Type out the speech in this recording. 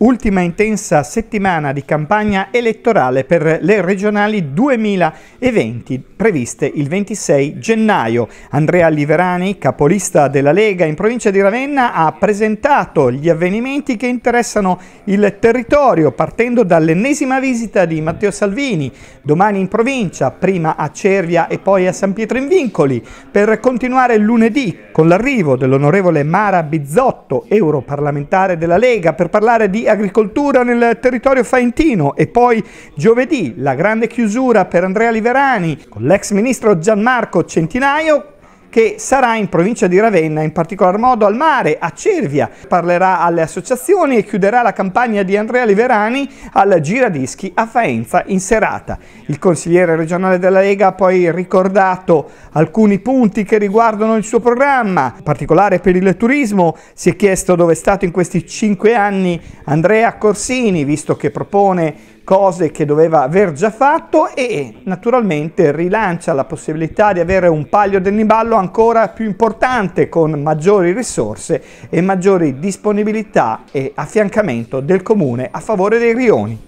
Ultima intensa settimana di campagna elettorale per le regionali 2020 previste il 26 gennaio. Andrea Liverani, capolista della Lega in provincia di Ravenna, ha presentato gli avvenimenti che interessano il territorio partendo dall'ennesima visita di Matteo Salvini, domani in provincia, prima a Cervia e poi a San Pietro in Vincoli, per continuare lunedì con l'arrivo dell'onorevole Mara Bizzotto, europarlamentare della Lega, per parlare di agricoltura nel territorio faentino e poi giovedì la grande chiusura per Andrea Liverani con l'ex ministro Gianmarco Centinaio che sarà in provincia di Ravenna, in particolar modo al mare, a Cervia. Parlerà alle associazioni e chiuderà la campagna di Andrea Liverani al Giradischi a Faenza in serata. Il consigliere regionale della Lega ha poi ricordato alcuni punti che riguardano il suo programma, in particolare per il turismo. Si è chiesto dove è stato in questi cinque anni Andrea Corsini, visto che propone cose che doveva aver già fatto e naturalmente rilancia la possibilità di avere un paglio del Niballo ancora più importante con maggiori risorse e maggiori disponibilità e affiancamento del comune a favore dei rioni.